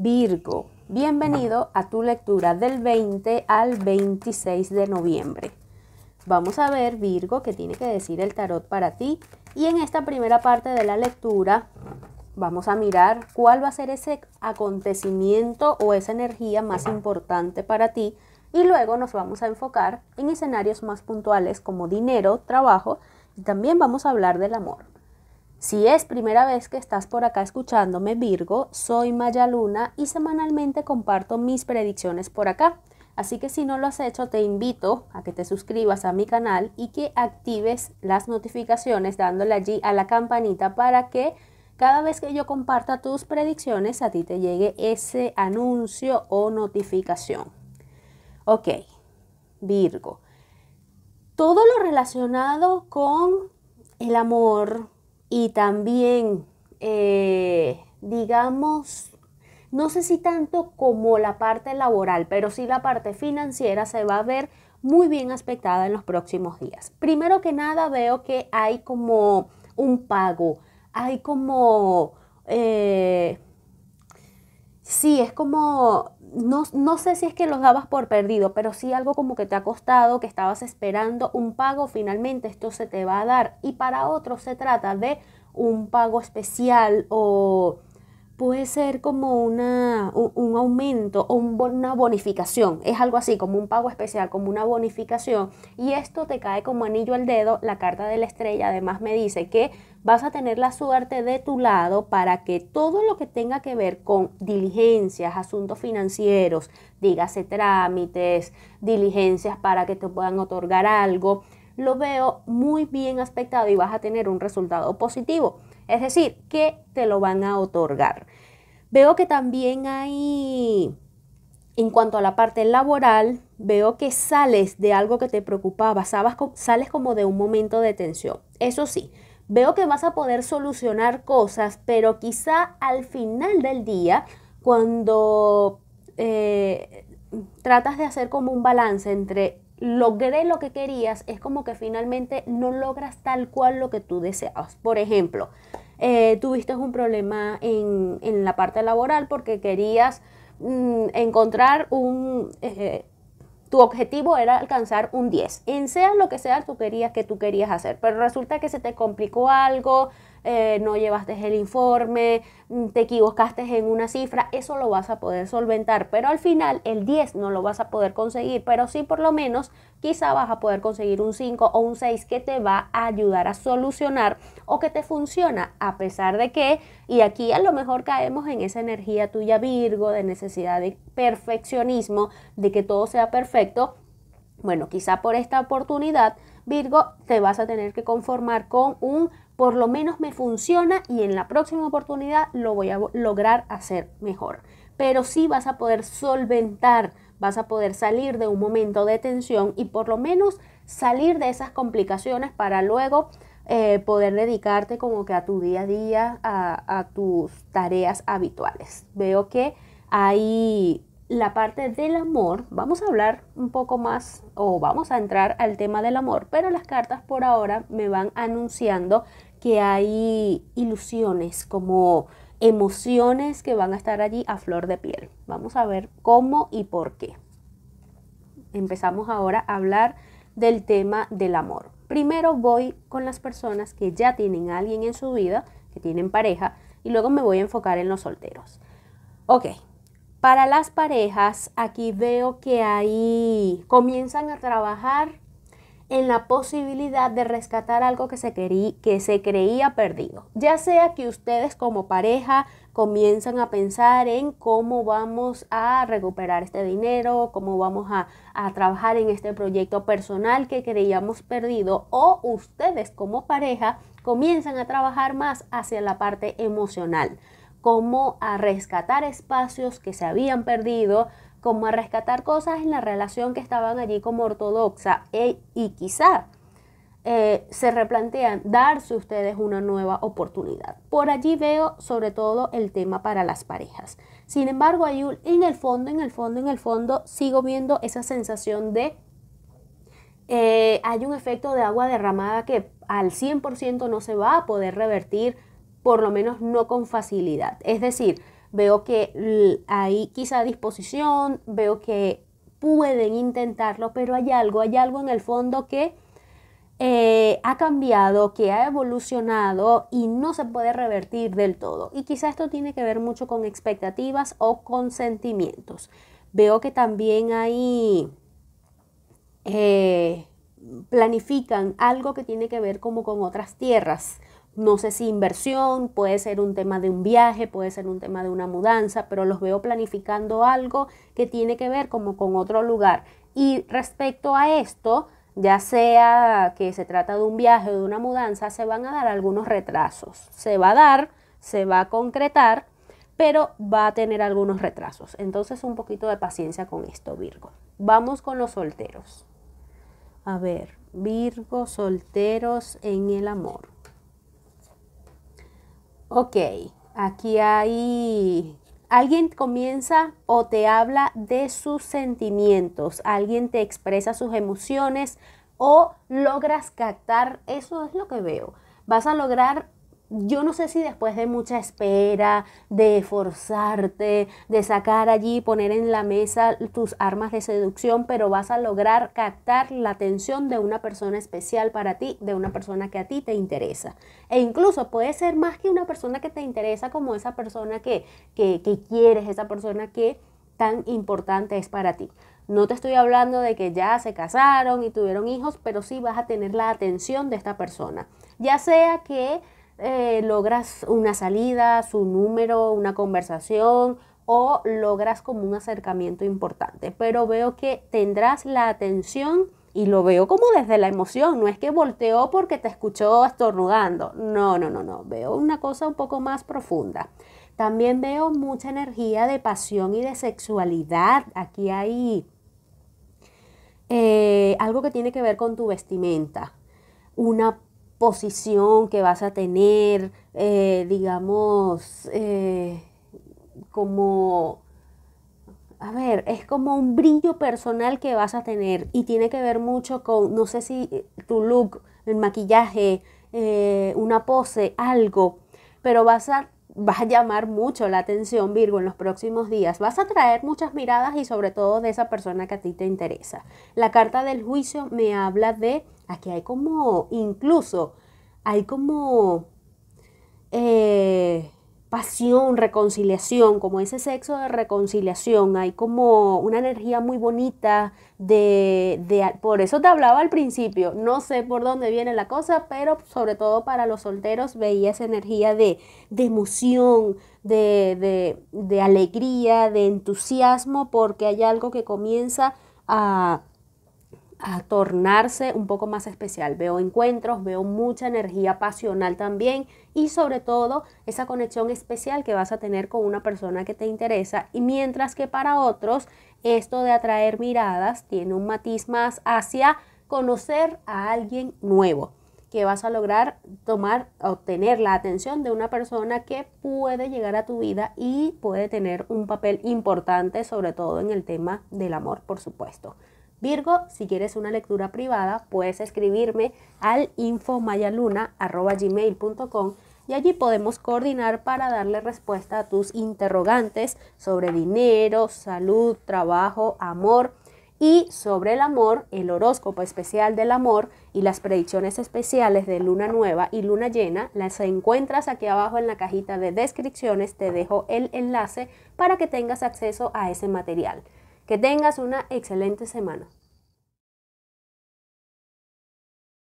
Virgo, bienvenido a tu lectura del 20 al 26 de noviembre. Vamos a ver, Virgo, qué tiene que decir el tarot para ti. Y en esta primera parte de la lectura vamos a mirar cuál va a ser ese acontecimiento o esa energía más importante para ti. Y luego nos vamos a enfocar en escenarios más puntuales como dinero, trabajo y también vamos a hablar del amor. Si es primera vez que estás por acá escuchándome, Virgo, soy Maya Luna y semanalmente comparto mis predicciones por acá. Así que si no lo has hecho, te invito a que te suscribas a mi canal y que actives las notificaciones dándole allí a la campanita para que cada vez que yo comparta tus predicciones a ti te llegue ese anuncio o notificación. Ok, Virgo. Todo lo relacionado con el amor, y también, eh, digamos, no sé si tanto como la parte laboral, pero sí la parte financiera se va a ver muy bien aspectada en los próximos días. Primero que nada veo que hay como un pago, hay como eh, sí, es como, no, sé si es que los dabas por perdido, pero sí algo como que te ha costado, que estabas esperando un pago, finalmente esto se te va a dar. Y para otros se trata de un pago especial o puede ser como una, un, aumento o una bonificación. Es algo así, como un pago especial, como una bonificación. Y esto te cae como anillo al dedo, la carta de la estrella además me dice que vas a tener la suerte de tu lado para que todo lo que tenga que ver con diligencias, asuntos financieros, dígase trámites, diligencias para que te puedan otorgar algo, lo veo muy bien aspectado y vas a tener un resultado positivo. Es decir, que te lo van a otorgar. Veo que también hay, en cuanto a la parte laboral, veo que sales de algo que te preocupaba, sales como de un momento de tensión. Eso sí, veo que vas a poder solucionar cosas, pero quizá al final del día, cuando eh, tratas de hacer como un balance entre logré lo que querías, es como que finalmente no logras tal cual lo que tú deseas. Por ejemplo, eh, tuviste un problema en, la parte laboral porque querías mm, encontrar un... Eh, tu objetivo era alcanzar un 10, en sea lo que sea tú querías que tú querías hacer, pero resulta que se te complicó algo, eh, no llevaste el informe, mm, te equivocaste en una cifra, eso lo vas a poder solventar, pero al final el 10 no lo vas a poder conseguir, pero sí por lo menos quizá vas a poder conseguir un 5 o un 6 que te va a ayudar a solucionar o que te funciona a pesar de que, y aquí a lo mejor caemos en esa energía tuya Virgo de necesidad de perfeccionismo, de que todo sea perfecto, bueno, quizá por esta oportunidad, Virgo, te vas a tener que conformar con un por lo menos me funciona y en la próxima oportunidad lo voy a lograr hacer mejor. Pero sí vas a poder solventar, vas a poder salir de un momento de tensión y por lo menos salir de esas complicaciones para luego eh, poder dedicarte como que a tu día a día, a, a tus tareas habituales. Veo que hay la parte del amor, vamos a hablar un poco más o vamos a entrar al tema del amor, pero las cartas por ahora me van anunciando que hay ilusiones como emociones que van a estar allí a flor de piel. Vamos a ver cómo y por qué. Empezamos ahora a hablar del tema del amor. Primero voy con las personas que ya tienen alguien en su vida, que tienen pareja, y luego me voy a enfocar en los solteros. Ok, para las parejas, aquí veo que ahí comienzan a trabajar en la posibilidad de rescatar algo que se, que se creía perdido. Ya sea que ustedes como pareja comienzan a pensar en cómo vamos a recuperar este dinero, cómo vamos a trabajar en este proyecto personal que creíamos perdido, o ustedes como pareja comienzan a trabajar más hacia la parte emocional como a rescatar espacios que se habían perdido, como a rescatar cosas en la relación que estaban allí como ortodoxa e, y quizá eh, se replantean darse ustedes una nueva oportunidad. Por allí veo sobre todo el tema para las parejas. Sin embargo, hay en el fondo, en el fondo, en el fondo, sigo viendo esa sensación de eh, hay un efecto de agua derramada que al 100% no se va a poder revertir por lo menos no con facilidad. Es decir, veo que hay quizá disposición, veo que pueden intentarlo, pero hay algo, hay algo en el fondo que eh, ha cambiado, que ha evolucionado y no se puede revertir del todo. Y quizá esto tiene que ver mucho con expectativas o con sentimientos. Veo que también hay eh, planifican algo que tiene que ver como con otras tierras. No sé si inversión, puede ser un tema de un viaje, puede ser un tema de una mudanza, pero los veo planificando algo que tiene que ver como con otro lugar. Y respecto a esto, ya sea que se trata de un viaje o de una mudanza, se van a dar algunos retrasos. Se va a dar, se va a concretar, pero va a tener algunos retrasos. Entonces un poquito de paciencia con esto, Virgo. Vamos con los solteros. A ver, Virgo, solteros en el amor. Ok, aquí hay... Alguien comienza o te habla de sus sentimientos, alguien te expresa sus emociones o logras captar, eso es lo que veo. Vas a lograr yo no sé si después de mucha espera, de esforzarte. de sacar allí, poner en la mesa tus armas de seducción, pero vas a lograr captar la atención de una persona especial para ti, de una persona que a ti te interesa. E incluso puede ser más que una persona que te interesa como esa persona que, que, que quieres, esa persona que tan importante es para ti. No te estoy hablando de que ya se casaron y tuvieron hijos, pero sí vas a tener la atención de esta persona. Ya sea que eh, logras una salida, su número, una conversación o logras como un acercamiento importante. Pero veo que tendrás la atención y lo veo como desde la emoción, no es que volteó porque te escuchó estornudando, no, no, no, no, veo una cosa un poco más profunda. También veo mucha energía de pasión y de sexualidad. Aquí hay eh, algo que tiene que ver con tu vestimenta. Una posición que vas a tener, eh, digamos, eh, como, a ver, es como un brillo personal que vas a tener y tiene que ver mucho con, no sé si tu look, el maquillaje, eh, una pose, algo, pero vas a, vas a llamar mucho la atención Virgo en los próximos días, vas a traer muchas miradas y sobre todo de esa persona que a ti te interesa. La carta del juicio me habla de Aquí hay como, incluso, hay como eh, pasión, reconciliación, como ese sexo de reconciliación, hay como una energía muy bonita de, por eso te hablaba al principio, no sé por dónde viene la cosa, pero sobre todo para los solteros veía esa energía de, de emoción, de alegría, de entusiasmo, porque hay algo que comienza a a tornarse un poco más especial. Veo encuentros, veo mucha energía pasional también y sobre todo esa conexión especial que vas a tener con una persona que te interesa y mientras que para otros esto de atraer miradas tiene un matiz más hacia conocer a alguien nuevo que vas a lograr tomar, obtener la atención de una persona que puede llegar a tu vida y puede tener un papel importante, sobre todo en el tema del amor, por supuesto. Virgo, si quieres una lectura privada, puedes escribirme al infomayaluna.com y allí podemos coordinar para darle respuesta a tus interrogantes sobre dinero, salud, trabajo, amor y sobre el amor, el horóscopo especial del amor y las predicciones especiales de luna nueva y luna llena, las encuentras aquí abajo en la cajita de descripciones, te dejo el enlace para que tengas acceso a ese material. Que tengas una excelente semana.